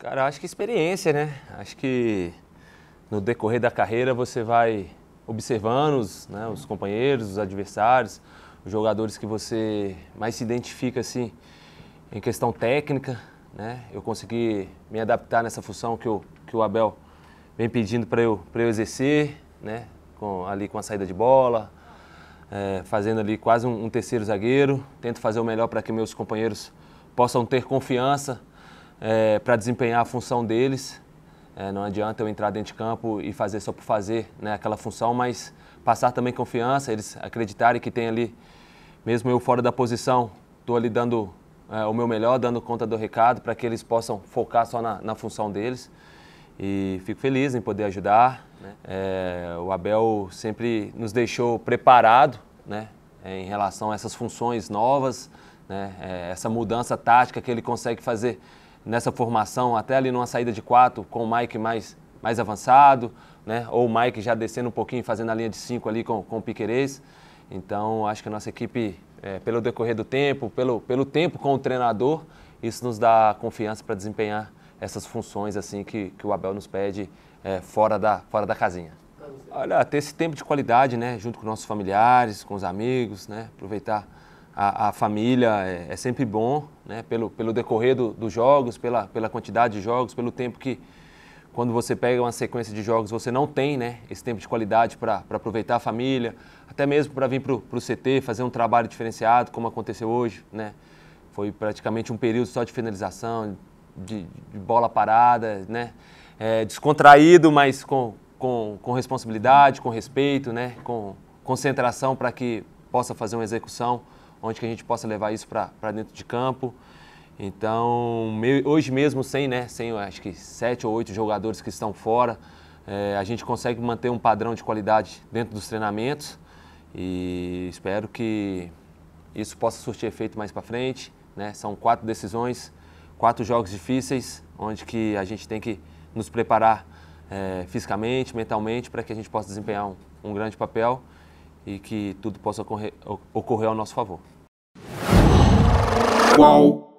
Cara, acho que é experiência, né? Acho que no decorrer da carreira você vai observando os, né, os companheiros, os adversários, os jogadores que você mais se identifica assim em questão técnica, né? Eu consegui me adaptar nessa função que, eu, que o Abel vem pedindo para eu, eu exercer, né? Com, ali com a saída de bola, é, fazendo ali quase um, um terceiro zagueiro. Tento fazer o melhor para que meus companheiros possam ter confiança é, para desempenhar a função deles. É, não adianta eu entrar dentro de campo e fazer só por fazer né, aquela função, mas passar também confiança, eles acreditarem que tem ali, mesmo eu fora da posição, estou ali dando é, o meu melhor, dando conta do recado, para que eles possam focar só na, na, função deles. E fico feliz em poder ajudar. Né? É, o Abel sempre nos deixou preparado né, é, em relação a essas funções novas, né, é, essa mudança tática que ele consegue fazer nessa formação, até ali numa saída de quatro, com o Mike mais, mais avançado, né? ou o Mike já descendo um pouquinho, fazendo a linha de cinco ali com, com o Piquerez. Então, acho que a nossa equipe, é, pelo decorrer do tempo, pelo, pelo tempo com o treinador, isso nos dá confiança para desempenhar essas funções assim que, que o Abel nos pede é, fora, da, fora da casinha. Olha, ter esse tempo de qualidade, né, junto com nossos familiares, com os amigos, né, aproveitar a, a família é, é, sempre bom, né? Pelo, pelo decorrer do, dos jogos, pela, pela quantidade de jogos, pelo tempo que quando você pega uma sequência de jogos você não tem, né? Esse tempo de qualidade para aproveitar a família, até mesmo para vir para o CT fazer um trabalho diferenciado, como aconteceu hoje, né? Foi praticamente um período só de finalização, de, de bola parada, né? É, descontraído, mas com, com, com responsabilidade, com respeito, né? Com concentração para que possa fazer uma execução onde que a gente possa levar isso para dentro de campo. Então, hoje mesmo, sem, né, sem acho que sete ou oito jogadores que estão fora, é, a gente consegue manter um padrão de qualidade dentro dos treinamentos e espero que isso possa surtir efeito mais para frente. Né? São quatro decisões, quatro jogos difíceis, onde que a gente tem que nos preparar é, fisicamente, mentalmente, para que a gente possa desempenhar um, um grande papel e que tudo possa ocorrer, ocorrer ao nosso favor qual